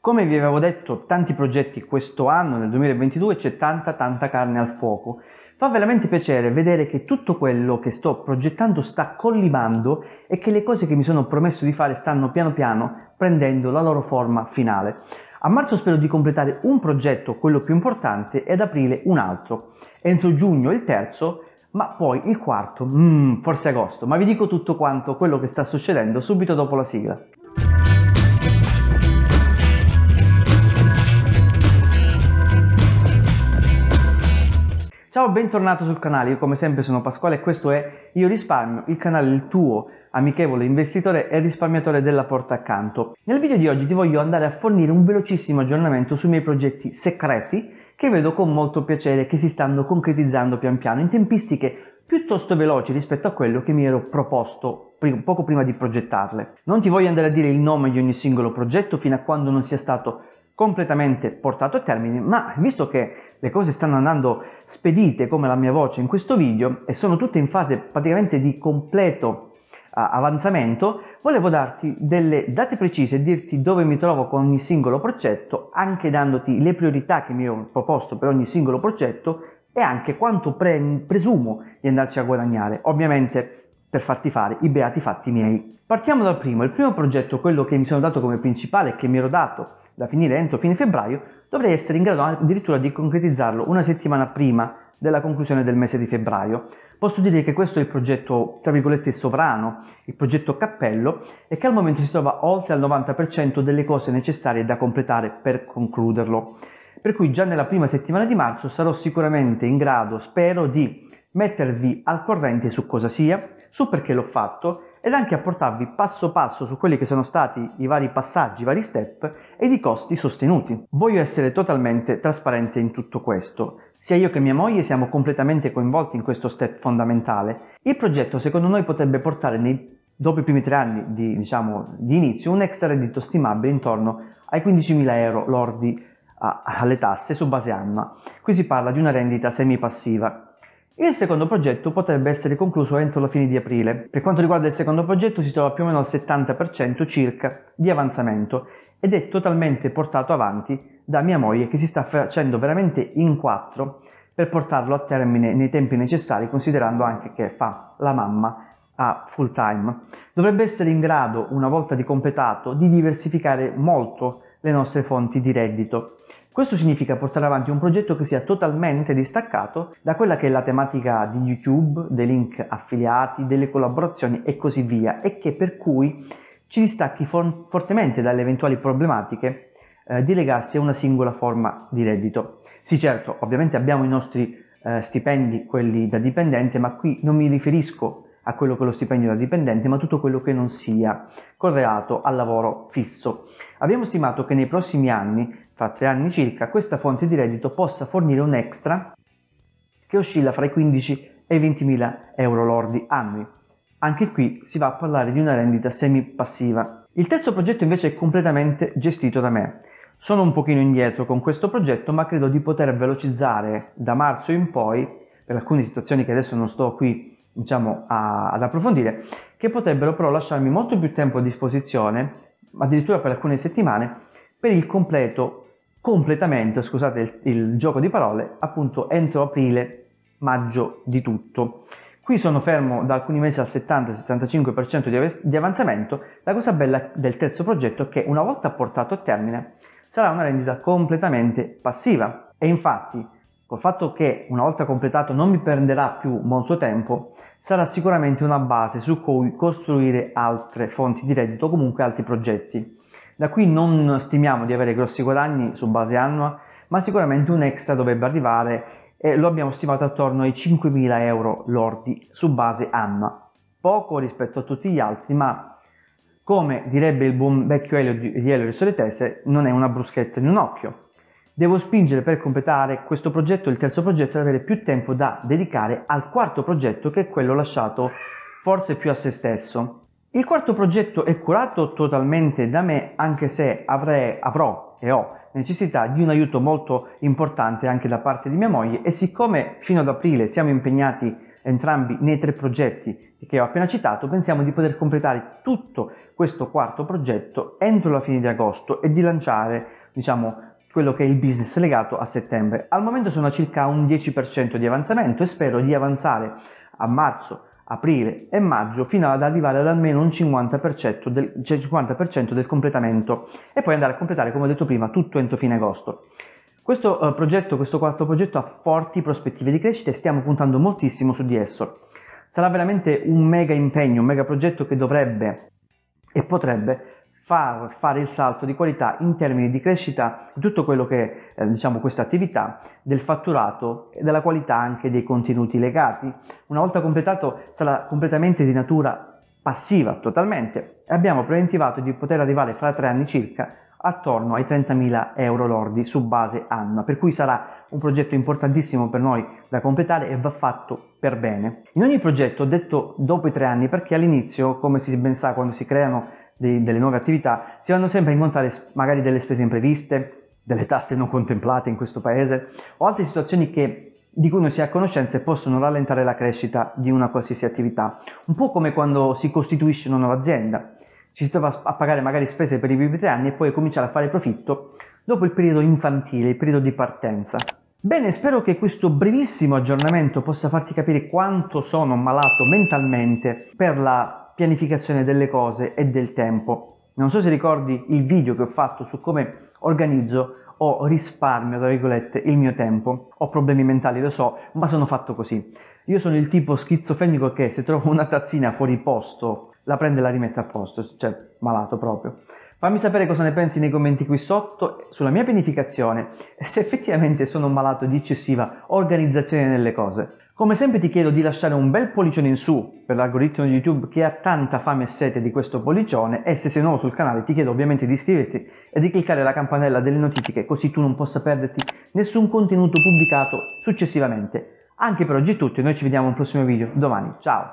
Come vi avevo detto, tanti progetti questo anno, nel 2022, c'è tanta tanta carne al fuoco. Fa veramente piacere vedere che tutto quello che sto progettando sta collimando e che le cose che mi sono promesso di fare stanno piano piano prendendo la loro forma finale. A marzo spero di completare un progetto, quello più importante, e ad aprile un altro. Entro giugno il terzo ma poi il quarto, mm, forse agosto, ma vi dico tutto quanto quello che sta succedendo subito dopo la sigla. Ciao, bentornato sul canale, io come sempre sono Pasquale e questo è Io Risparmio, il canale il tuo amichevole investitore e risparmiatore della porta accanto. Nel video di oggi ti voglio andare a fornire un velocissimo aggiornamento sui miei progetti segreti che vedo con molto piacere che si stanno concretizzando pian piano in tempistiche piuttosto veloci rispetto a quello che mi ero proposto poco prima di progettarle. Non ti voglio andare a dire il nome di ogni singolo progetto fino a quando non sia stato completamente portato a termine, ma visto che le cose stanno andando spedite come la mia voce in questo video e sono tutte in fase praticamente di completo avanzamento, volevo darti delle date precise e dirti dove mi trovo con ogni singolo progetto, anche dandoti le priorità che mi ho proposto per ogni singolo progetto e anche quanto pre- presumo di andarci a guadagnare, ovviamente per farti fare i beati fatti miei. Partiamo dal primo, il primo progetto, quello che mi sono dato come principale, che mi ero dato da finire entro fine febbraio, dovrei essere in grado addirittura di concretizzarlo una settimana prima della conclusione del mese di febbraio posso dire che questo è il progetto, tra virgolette, sovrano, il progetto cappello, e che al momento si trova oltre al 90% delle cose necessarie da completare per concluderlo. Per cui già nella prima settimana di marzo sarò sicuramente in grado, spero, di mettervi al corrente su cosa sia, su perché l'ho fatto ed anche a portarvi passo passo su quelli che sono stati i vari passaggi, i vari step ed i costi sostenuti. Voglio essere totalmente trasparente in tutto questo. Sia io che mia moglie siamo completamente coinvolti in questo step fondamentale. Il progetto secondo noi potrebbe portare nei, dopo i primi tre anni di, diciamo, di inizio un extra reddito stimabile intorno ai 15.000 euro lordi alle tasse su base annua. Qui si parla di una rendita semipassiva, il secondo progetto potrebbe essere concluso entro la fine di aprile. Per quanto riguarda il secondo progetto si trova più o meno al 70% circa di avanzamento ed è totalmente portato avanti da mia moglie che si sta facendo veramente in quattro per portarlo a termine nei tempi necessari considerando anche che fa la mamma a full time. Dovrebbe essere in grado, una volta di completato, di diversificare molto le nostre fonti di reddito questo significa portare avanti un progetto che sia totalmente distaccato da quella che è la tematica di YouTube, dei link affiliati, delle collaborazioni e così via e che per cui ci distacchi for- fortemente dalle eventuali problematiche eh, di legarsi a una singola forma di reddito. Sì certo, ovviamente abbiamo i nostri eh, stipendi, quelli da dipendente, ma qui non mi riferisco a quello che lo stipendio da dipendente, ma tutto quello che non sia correlato al lavoro fisso. Abbiamo stimato che nei prossimi anni, fra tre anni circa, questa fonte di reddito possa fornire un extra che oscilla fra i 15 e i 20 mila euro lordi annui. Anche qui si va a parlare di una rendita semi-passiva. Il terzo progetto invece è completamente gestito da me. Sono un pochino indietro con questo progetto, ma credo di poter velocizzare da marzo in poi, per alcune situazioni che adesso non sto qui diciamo, a, ad approfondire, che potrebbero però lasciarmi molto più tempo a disposizione, addirittura per alcune settimane, per il completo, completamento, scusate il, il gioco di parole, appunto entro aprile, maggio di tutto. Qui sono fermo da alcuni mesi al 70-75% di, av- di avanzamento, la cosa bella del terzo progetto è che una volta portato a termine sarà una rendita completamente passiva e infatti col fatto che una volta completato non mi prenderà più molto tempo, sarà sicuramente una base su cui costruire altre fonti di reddito o comunque altri progetti. Da qui non stimiamo di avere grossi guadagni su base annua, ma sicuramente un extra dovrebbe arrivare e lo abbiamo stimato attorno ai 5.000 euro lordi su base annua. Poco rispetto a tutti gli altri, ma come direbbe il buon vecchio Elio di Elio di Solitese, non è una bruschetta in un occhio. Devo spingere per completare questo progetto, il terzo progetto, e avere più tempo da dedicare al quarto progetto che è quello lasciato forse più a se stesso. Il quarto progetto è curato totalmente da me, anche se avrei, avrò e ho necessità di un aiuto molto importante anche da parte di mia moglie e siccome fino ad aprile siamo impegnati entrambi nei tre progetti che ho appena citato, pensiamo di poter completare tutto questo quarto progetto entro la fine di agosto e di lanciare, diciamo, quello che è il business legato a settembre. Al momento sono a circa un 10% di avanzamento e spero di avanzare a marzo, aprile e maggio fino ad arrivare ad almeno un 50% del, 50% cioè del completamento e poi andare a completare, come ho detto prima, tutto entro fine agosto. Questo eh, progetto, questo quarto progetto ha forti prospettive di crescita e stiamo puntando moltissimo su di esso. Sarà veramente un mega impegno, un mega progetto che dovrebbe e potrebbe far fare il salto di qualità in termini di crescita di tutto quello che è eh, diciamo, questa attività, del fatturato e della qualità anche dei contenuti legati. Una volta completato sarà completamente di natura passiva totalmente e abbiamo preventivato di poter arrivare fra tre anni circa attorno ai 30.000 euro lordi su base annua, per cui sarà un progetto importantissimo per noi da completare e va fatto per bene. In ogni progetto ho detto dopo i tre anni perché all'inizio, come si ben sa quando si creano di, delle nuove attività, si vanno sempre a incontrare magari delle spese impreviste, delle tasse non contemplate in questo paese o altre situazioni che, di cui non si ha conoscenza e possono rallentare la crescita di una qualsiasi attività. Un po' come quando si costituisce una nuova azienda, ci si trova a pagare magari spese per i primi tre anni e poi cominciare a fare profitto dopo il periodo infantile, il periodo di partenza. Bene, spero che questo brevissimo aggiornamento possa farti capire quanto sono malato mentalmente per la pianificazione delle cose e del tempo. Non so se ricordi il video che ho fatto su come organizzo o risparmio, tra virgolette, il mio tempo. Ho problemi mentali, lo so, ma sono fatto così. Io sono il tipo schizofrenico che se trovo una tazzina fuori posto, la prende e la rimette a posto, cioè malato proprio. Fammi sapere cosa ne pensi nei commenti qui sotto sulla mia pianificazione e se effettivamente sono malato di eccessiva organizzazione nelle cose. Come sempre ti chiedo di lasciare un bel pollicione in su per l'algoritmo di YouTube che ha tanta fame e sete di questo pollicione e se sei nuovo sul canale ti chiedo ovviamente di iscriverti e di cliccare la campanella delle notifiche così tu non possa perderti nessun contenuto pubblicato successivamente. Anche per oggi è tutto e noi ci vediamo al prossimo video domani. Ciao!